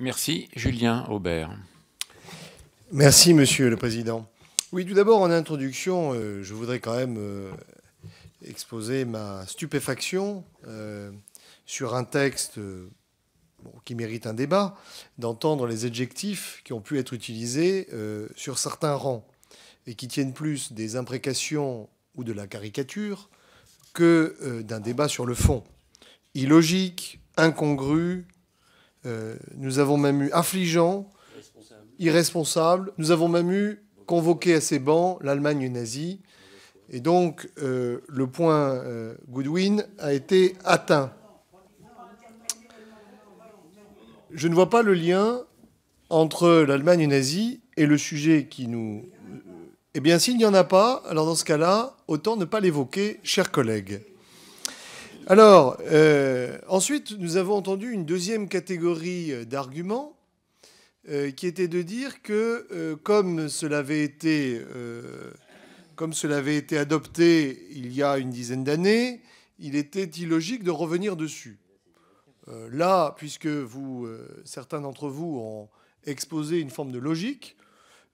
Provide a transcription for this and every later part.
Merci, Julien Aubert. Merci, Monsieur le Président. Oui, tout d'abord, en introduction, euh, je voudrais quand même euh, exposer ma stupéfaction euh, sur un texte qui mérite un débat, d'entendre les adjectifs qui ont pu être utilisés sur certains rangs et qui tiennent plus des imprécations ou de la caricature que d'un débat sur le fond. Illogique, incongru, euh, nous avons même eu affligeant, irresponsable. Nous avons même eu convoqué à ses bancs l'Allemagne nazie. Et donc, euh, le point euh, Goodwin a été atteint. Je ne vois pas le lien entre l'Allemagne nazie et le sujet qui nous... Eh bien, s'il n'y en a pas, alors dans ce cas-là, autant ne pas l'évoquer, chers collègues. Alors, euh, ensuite, nous avons entendu une deuxième catégorie d'arguments euh, qui était de dire que, euh, comme cela avait été, comme cela avait été adopté il y a une dizaine d'années, il était illogique de revenir dessus. là, puisque vous, certains d'entre vous ont exposé une forme de logique,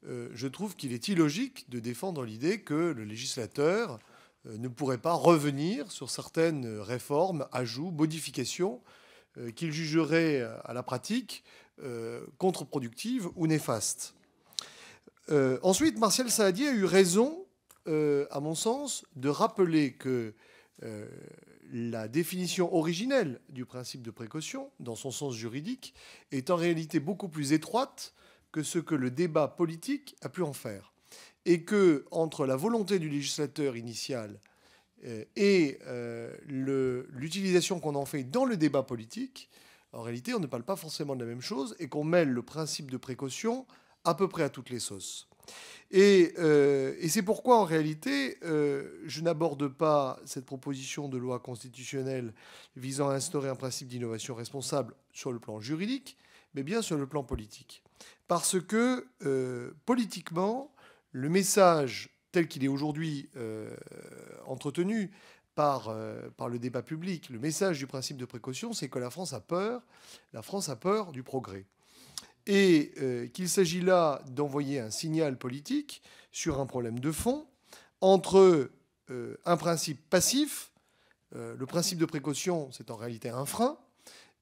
je trouve qu'il est illogique de défendre l'idée que le législateur euh, ne pourrait pas revenir sur certaines euh, réformes, ajouts, modifications euh, qu'il jugerait à la pratique contre-productives ou néfastes. ensuite, Martial Saadi a eu raison, à mon sens, de rappeler que la définition originelle du principe de précaution, dans son sens juridique, est en réalité beaucoup plus étroite que ce que le débat politique a pu en faire et que entre la volonté du législateur initial euh, et euh, l'utilisation qu'on en fait dans le débat politique, en réalité, on ne parle pas forcément de la même chose et qu'on mêle le principe de précaution à peu près à toutes les sauces. Et, euh, c'est pourquoi, en réalité, je n'aborde pas cette proposition de loi constitutionnelle visant à instaurer un principe d'innovation responsable sur le plan juridique, mais bien sur le plan politique. Parce que, politiquement, le message tel qu'il est aujourd'hui euh, entretenu par, euh, par le débat public, le message du principe de précaution, c'est que la France a peur, la France a peur du progrès. Et euh, qu'il s'agit là d'envoyer un signal politique sur un problème de fond entre un principe passif, le principe de précaution, c'est en réalité un frein,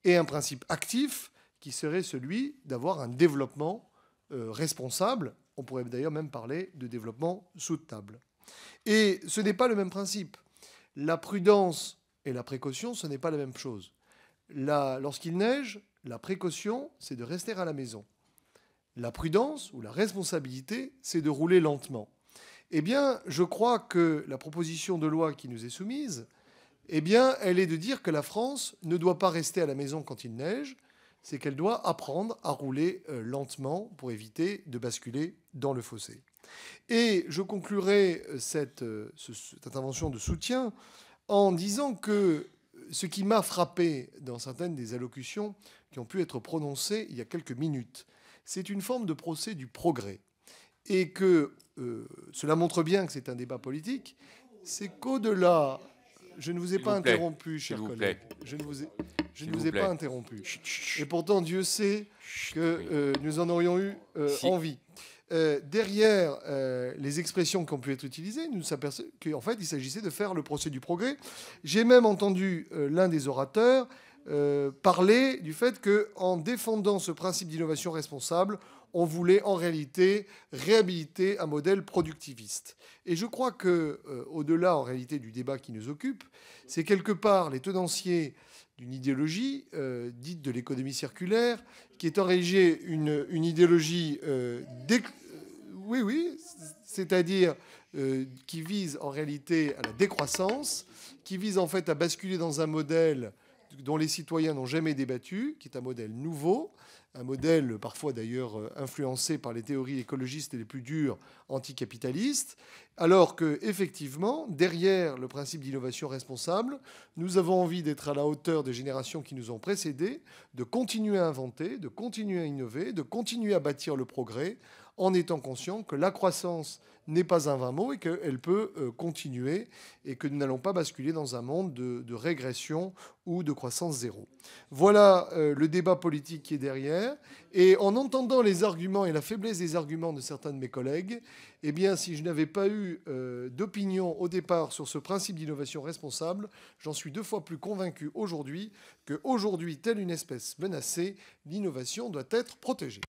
et un principe actif qui serait celui d'avoir un développement responsable on pourrait d'ailleurs même parler de développement sous table. Et ce n'est pas le même principe. La prudence et la précaution, ce n'est pas la même chose. Lorsqu'il neige, la précaution, c'est de rester à la maison. La prudence ou la responsabilité, c'est de rouler lentement. Eh bien, je crois que la proposition de loi qui nous est soumise, eh bien, elle est de dire que la France ne doit pas rester à la maison quand il neige, c'est qu'elle doit apprendre à rouler euh, lentement pour éviter de basculer dans le fossé. Et je conclurai euh, euh, cette, intervention de soutien en disant que ce qui m'a frappé dans certaines des allocutions qui ont pu être prononcées il y a quelques minutes, c'est une forme de procès du progrès. Et que cela montre bien que c'est un débat politique, c'est qu'au-delà, je ne vous ai pas interrompu, cher collègue, je ne vous ai... Je ne vous, ai pas interrompu. Et pourtant, Dieu sait que euh, nous en aurions eu euh, envie. Euh, derrière les expressions qui ont pu être utilisées, nous aperçus qu'en fait, il s'agissait de faire le procès du progrès. J'ai même entendu l'un des orateurs euh, parler du fait qu'en défendant ce principe d'innovation responsable, on voulait en réalité réhabiliter un modèle productiviste. Et je crois que, euh, au-delà en réalité du débat qui nous occupe, c'est quelque part les tenanciers d'une idéologie euh, dite de l'économie circulaire, qui est en réalité une, idéologie, oui, oui, c'est-à-dire qui vise en réalité à la décroissance, qui vise en fait à basculer dans un modèle dont les citoyens n'ont jamais débattu, qui est un modèle nouveau, un modèle parfois d'ailleurs euh, influencé par les théories écologistes les plus dures anticapitalistes, alors que effectivement, derrière le principe d'innovation responsable, nous avons envie d'être à la hauteur des générations qui nous ont précédés, de continuer à inventer, de continuer à innover, de continuer à bâtir le progrès en étant conscient que la croissance n'est pas un vain mot et qu'elle peut euh, continuer et que nous n'allons pas basculer dans un monde de, régression ou de croissance zéro. Voilà euh, le débat politique qui est derrière. Et en entendant les arguments et la faiblesse des arguments de certains de mes collègues, eh bien, si je n'avais pas eu euh, d'opinion au départ sur ce principe d'innovation responsable, j'en suis deux fois plus convaincu aujourd'hui que, telle une espèce menacée, l'innovation doit être protégée.